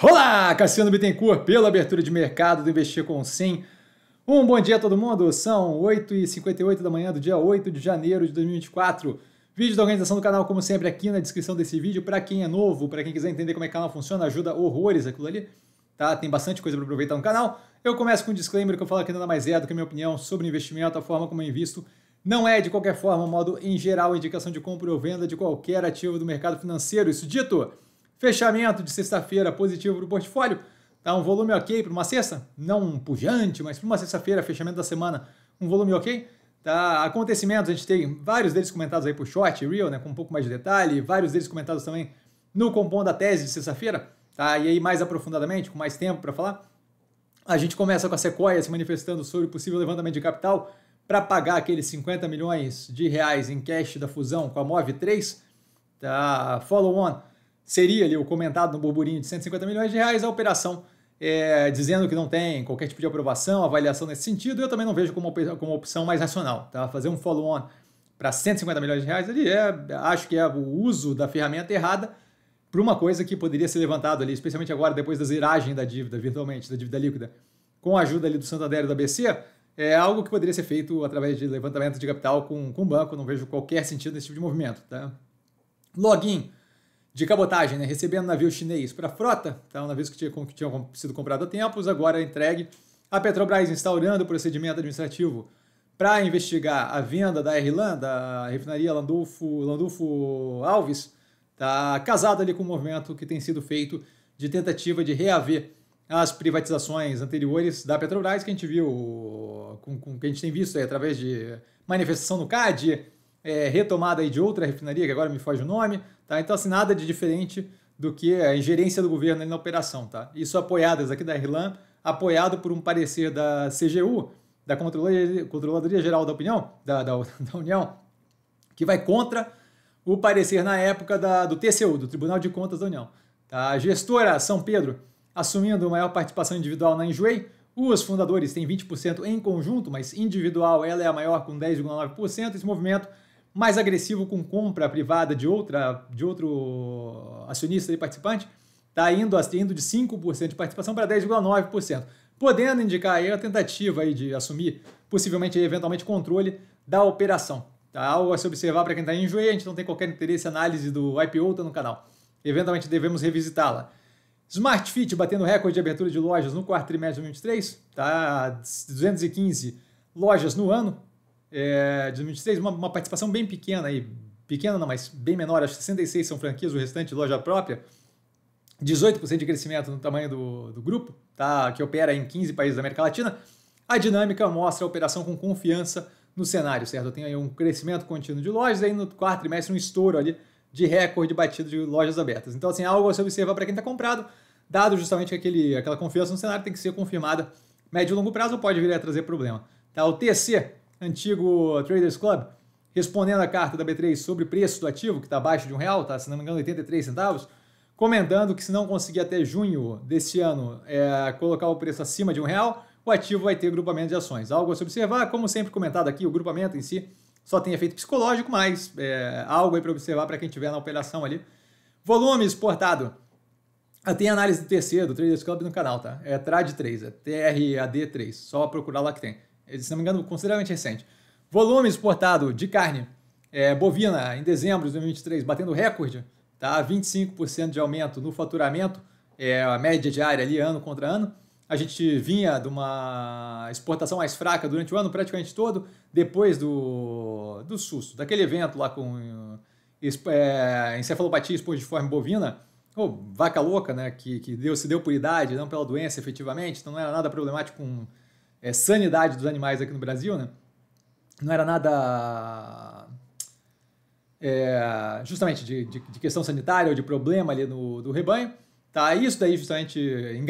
Olá, Cassiano Bittencourt, pela abertura de mercado do Investir com Sim. Um bom dia a todo mundo, são 8h58 da manhã do dia 8 de janeiro de 2024. Vídeo da organização do canal, como sempre, aqui na descrição desse vídeo. Para quem é novo, para quem quiser entender como é que o canal funciona, ajuda horrores aquilo ali. Tá? Tem bastante coisa para aproveitar no canal. Eu começo com um disclaimer que eu falo aqui nada mais é do que a minha opinião sobre investimento, a forma como eu invisto não é, de qualquer forma, modo em geral, indicação de compra ou venda de qualquer ativo do mercado financeiro. Isso dito, Fechamento de sexta-feira positivo para o portfólio. Tá um volume ok para uma sexta, não pujante, mas para uma sexta-feira, fechamento da semana, um volume ok. Tá, acontecimentos, a gente tem vários deles comentados aí por short, real, né, com um pouco mais de detalhe, vários deles comentados também no compom da tese de sexta-feira, tá? E aí mais aprofundadamente, com mais tempo para falar. A gente começa com a Sequoia se manifestando sobre o possível levantamento de capital para pagar aqueles 50 milhões de reais em cash da fusão com a Move3, tá? Follow on seria ali o comentado no burburinho de 150 milhões de reais a operação é, dizendo que não tem qualquer tipo de aprovação, avaliação nesse sentido, eu também não vejo como, como opção mais racional. Tá? Fazer um follow-on para 150 milhões de reais ali é, acho que é o uso da ferramenta errada para uma coisa que poderia ser levantado ali, especialmente agora depois da ziragem da dívida virtualmente, da dívida líquida, com a ajuda ali do Santander e da bc é algo que poderia ser feito através de levantamento de capital com, com o banco, não vejo qualquer sentido nesse tipo de movimento. Tá? Login de cabotagem, né? recebendo navio chinês para a frota, um então, navio que tinha, que tinha sido comprado, há tempos, agora entregue. A Petrobras instaurando o procedimento administrativo para investigar a venda da RLAN, da refinaria Landulfo, Landulfo Alves, tá casada ali com o movimento que tem sido feito de tentativa de reaver as privatizações anteriores da Petrobras, que a gente viu, com, com que a gente tem visto aí, através de manifestação no CAD, é, retomada aí de outra refinaria, que agora me foge o nome, tá? Então, assim, nada de diferente do que a ingerência do governo na operação, tá? Isso apoiadas aqui da Irlan, apoiado por um parecer da CGU, da Controladoria, Controladoria Geral da Opinião, da, da, da, União, que vai contra o parecer na época da, do TCU, do Tribunal de Contas da União. Tá? A gestora São Pedro assumindo maior participação individual na Enjoei, os fundadores têm 20% em conjunto, mas individual ela é a maior com 10,9%. Esse movimento mais agressivo com compra privada de outra de outro acionista e participante está indo, indo de 5% de participação para 10,9%, podendo indicar aí a tentativa aí de assumir possivelmente eventualmente controle da operação. Tá? Algo a se observar para quem está em joelho, a gente não tem qualquer interesse, análise do IPO tá no canal. Eventualmente devemos revisitá-la. Smartfit batendo recorde de abertura de lojas no quarto trimestre de 2023, tá 215 lojas no ano é, de 2023, uma, uma, participação bem pequena aí, pequena não, mas bem menor, acho que 66 são franquias, o restante loja própria, 18% de crescimento no tamanho do, do grupo, tá, que opera em 15 países da América Latina, a dinâmica mostra a operação com confiança no cenário, certo? Eu tenho aí um crescimento contínuo de lojas, aí no quarto trimestre um estouro ali de recorde batido de lojas abertas. Então, assim, algo a se observar para quem está comprado, dado justamente aquele, aquela confiança no cenário tem que ser confirmada. Médio e longo prazo pode vir a trazer problema. Tá? O TC, antigo Traders Club, respondendo a carta da B3 sobre preço do ativo, que está abaixo de um real, tá? se não me engano, 83 centavos, comentando que se não conseguir até junho desse ano é, colocar o preço acima de um real, o ativo vai ter grupamento de ações. Algo a se observar, como sempre comentado aqui, o grupamento em si só tem efeito psicológico, mas é, algo aí para observar para quem estiver na operação ali. Volume exportado. Ah, tem análise do TC do Traders Club no canal, tá? É TRAD3, é TRAD3, só procurar lá que tem. Se não me engano, consideravelmente recente. Volume exportado de carne é, bovina em dezembro de 2023, batendo recorde, tá? 25% de aumento no faturamento, é a média diária ali, ano contra ano a gente vinha de uma exportação mais fraca durante o ano praticamente todo, depois do, do susto, daquele evento lá com é, encefalopatia espongiforme bovina, ou vaca louca, né, que, que deu, se deu por idade, não pela doença efetivamente, então não era nada problemático com é, sanidade dos animais aqui no Brasil, né? não era nada é, justamente de, de, de, questão sanitária ou de problema ali no, do rebanho, Tá? Isso daí justamente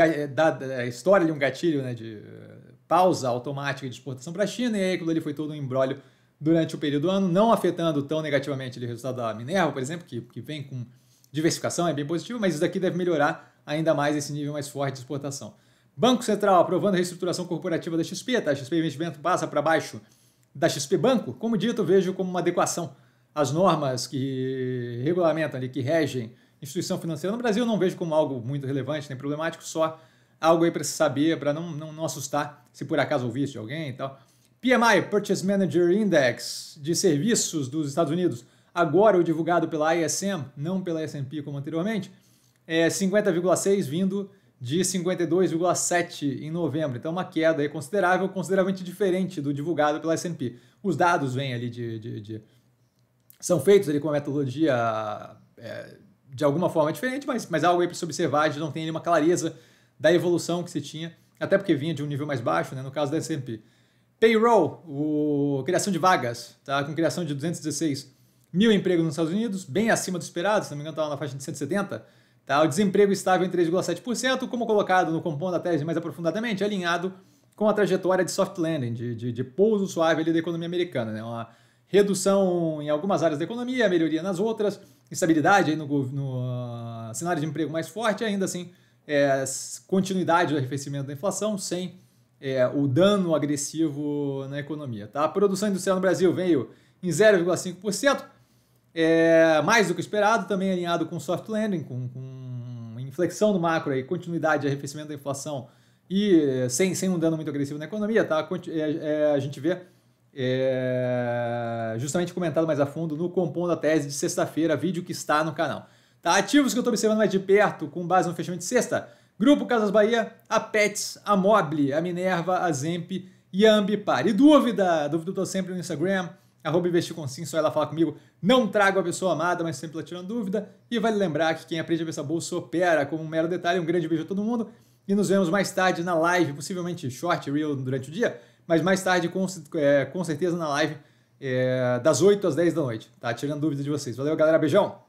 é, dá a história de um gatilho né, de eh, pausa automática de exportação para a China, e aí aquilo ali foi todo um embrólio durante o período do ano, não afetando tão negativamente o resultado da Minerva, por exemplo, que, que vem com diversificação, é bem positivo, mas isso daqui deve melhorar ainda mais esse nível mais forte de exportação. Banco Central aprovando a reestruturação corporativa da XP, tá? A XP Investimento passa para baixo da XP Banco. Como dito, vejo como uma adequação às normas que regulamentam ali, que regem instituição financeira no Brasil não vejo como algo muito relevante nem problemático, só algo aí para se saber, para não, não, não, assustar se por acaso ouviste alguém e tal. PMI, Purchase Manager Index, de serviços dos Estados Unidos, agora o divulgado pela ISM, não pela S&P como anteriormente, é 50,6 vindo de 52,7 em novembro. Então, uma queda aí considerável, consideravelmente diferente do divulgado pela S&P. Os dados vêm ali de, de, de... São feitos ali com a metodologia é, de alguma forma diferente, mas, mas é algo aí para se observar, a gente não tem nenhuma clareza da evolução que se tinha, até porque vinha de um nível mais baixo, né, no caso da S&P. Payroll, o, criação de vagas, tá, com criação de 216 mil empregos nos Estados Unidos, bem acima do esperado, se não me engano estava tá na faixa de 170, tá, o desemprego estável em 3,7%, como colocado no compondo da tese mais aprofundadamente, alinhado com a trajetória de soft landing, de, de, de pouso suave ali da economia americana, né, uma redução em algumas áreas da economia, melhoria nas outras, estabilidade aí no, no ah, cenário de emprego mais forte, ainda assim, é, continuidade do arrefecimento da inflação sem é, o dano agressivo na economia. Tá? A produção industrial no Brasil veio em 0,5%, é, mais do que esperado, também alinhado com soft landing, com, com inflexão do macro e continuidade de arrefecimento da inflação e é, sem, sem um dano muito agressivo na economia. Tá? É, é, a gente vê é, justamente comentado mais a fundo no Compondo a Tese de sexta-feira, vídeo que está no canal. Tá, ativos que eu estou observando mais de perto, com base no fechamento de sexta, Grupo Casas Bahia, a Pets, a Mobile, a Minerva, a Zemp e a Ambipar. E dúvida? Dúvida eu estou sempre no Instagram, arroba só ela fala comigo. Não trago a pessoa amada, mas sempre lá tirando dúvida. E vale lembrar que quem aprende a pensar bolsa opera, como um mero detalhe. Um grande beijo a todo mundo e nos vemos mais tarde na live, possivelmente short, real, durante o dia mas mais tarde, com, é, com certeza, na live é, das 8 às 10 da noite, tá? Tirando dúvidas de vocês. Valeu, galera. Beijão!